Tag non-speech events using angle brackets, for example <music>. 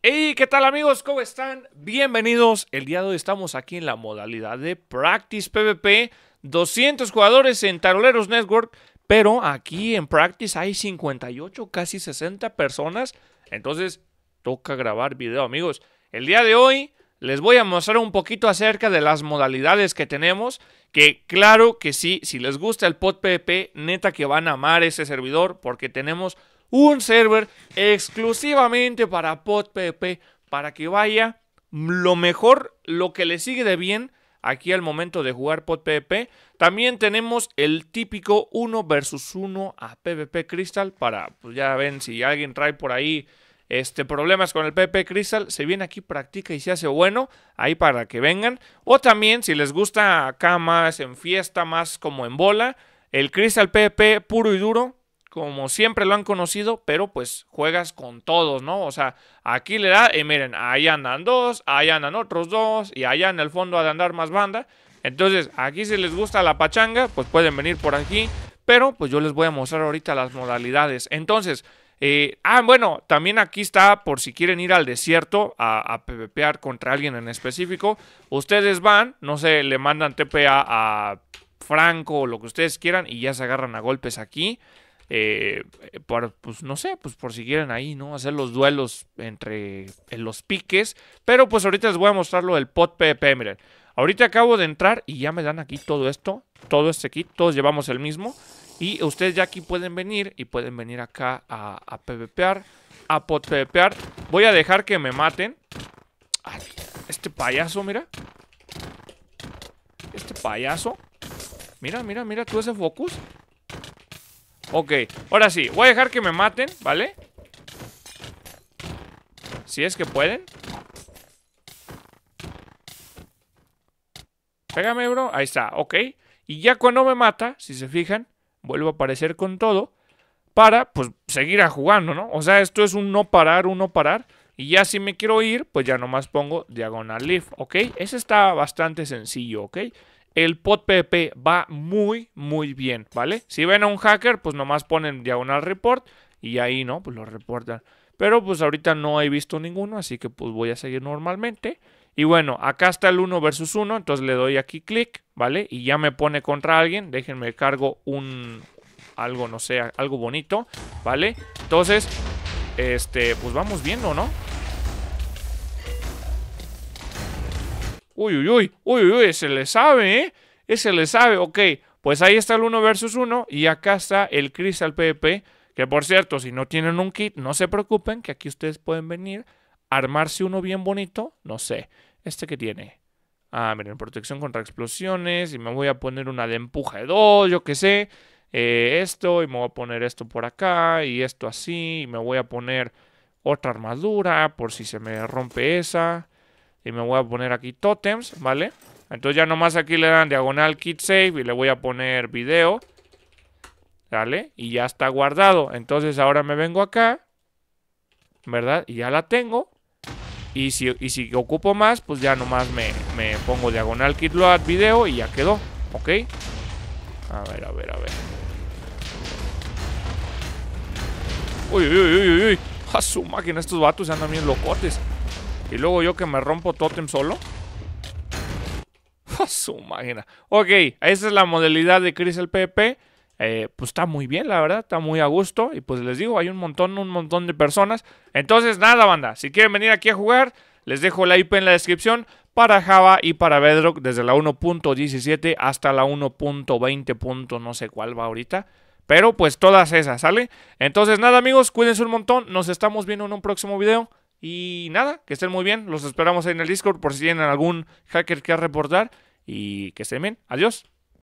Hey, ¿qué tal amigos? ¿Cómo están? Bienvenidos. El día de hoy estamos aquí en la modalidad de Practice PvP. 200 jugadores en Taroleros Network, pero aquí en Practice hay 58, casi 60 personas. Entonces, toca grabar video, amigos. El día de hoy les voy a mostrar un poquito acerca de las modalidades que tenemos. Que claro que sí, si les gusta el pod PvP, neta que van a amar ese servidor porque tenemos un server exclusivamente para pp para que vaya lo mejor, lo que le sigue de bien aquí al momento de jugar PPP. También tenemos el típico 1 versus 1 a PvP Crystal para, pues ya ven, si alguien trae por ahí este, problemas con el PP Crystal, se viene aquí, practica y se hace bueno, ahí para que vengan. O también, si les gusta acá más en fiesta, más como en bola, el Crystal PP puro y duro, como siempre lo han conocido, pero pues juegas con todos, ¿no? O sea, aquí le da, y miren, ahí andan dos, ahí andan otros dos, y allá en el fondo ha de andar más banda. Entonces, aquí si les gusta la pachanga, pues pueden venir por aquí, pero pues yo les voy a mostrar ahorita las modalidades. Entonces, eh, ah, bueno, también aquí está por si quieren ir al desierto a, a contra alguien en específico. Ustedes van, no sé, le mandan TPA a Franco o lo que ustedes quieran y ya se agarran a golpes aquí. Eh, pues no sé, pues por si quieren ahí, ¿no? Hacer los duelos entre los piques. Pero pues ahorita les voy a mostrar lo del pot PvP, miren. Ahorita acabo de entrar y ya me dan aquí todo esto, todo este kit, todos llevamos el mismo. Y ustedes ya aquí pueden venir y pueden venir acá a, a PvPear, a pot PvPear. Voy a dejar que me maten. Ah, este payaso, mira. Este payaso. Mira, mira, mira, tú ese focus. Ok, ahora sí, voy a dejar que me maten, ¿vale? Si es que pueden Pégame, bro, ahí está, ok Y ya cuando me mata, si se fijan Vuelvo a aparecer con todo Para, pues, seguir a jugando, ¿no? O sea, esto es un no parar, un no parar Y ya si me quiero ir, pues ya nomás pongo Diagonal Leaf, ok Ese está bastante sencillo, ok el PP va muy, muy bien, ¿vale? Si ven a un hacker, pues nomás ponen diagonal report y ahí, ¿no? Pues lo reportan. Pero pues ahorita no he visto ninguno, así que pues voy a seguir normalmente. Y bueno, acá está el 1 versus 1, entonces le doy aquí clic, ¿vale? Y ya me pone contra alguien, déjenme cargo un... algo, no sé, algo bonito, ¿vale? Entonces, este, pues vamos viendo, ¿no? Uy, uy, uy, uy, uy, se le sabe, ¿eh? Ese le sabe, ok. Pues ahí está el 1 versus 1 y acá está el Crystal PvP. Que por cierto, si no tienen un kit, no se preocupen, que aquí ustedes pueden venir, armarse uno bien bonito, no sé, este que tiene. Ah, miren, protección contra explosiones, y me voy a poner una de empuje 2, yo qué sé, eh, esto, y me voy a poner esto por acá, y esto así, y me voy a poner otra armadura por si se me rompe esa. Y me voy a poner aquí totems, ¿vale? Entonces ya nomás aquí le dan diagonal kit save y le voy a poner video. ¿Vale? Y ya está guardado. Entonces ahora me vengo acá. ¿Verdad? Y ya la tengo. Y si, ocupo más, pues ya nomás me, pongo diagonal kit load video y ya quedó. ¿Ok? A ver, a ver, a ver. Uy, uy, uy, uy, uy. A su máquina, estos vatos andan bien locotes. Y luego yo que me rompo Totem solo. <laughs> Su máquina. Ok, esa es la modalidad de Chris el PP. Eh, pues está muy bien, la verdad, está muy a gusto. Y pues les digo, hay un montón, un montón de personas. Entonces, nada, banda, si quieren venir aquí a jugar, les dejo la IP en la descripción para Java y para Bedrock desde la 1.17 hasta la 1.20. No sé cuál va ahorita. Pero pues todas esas, ¿sale? Entonces, nada, amigos, cuídense un montón. Nos estamos viendo en un próximo video. Y nada, que estén muy bien. Los esperamos en el Discord por si tienen algún hacker que reportar. Y que estén bien. Adiós.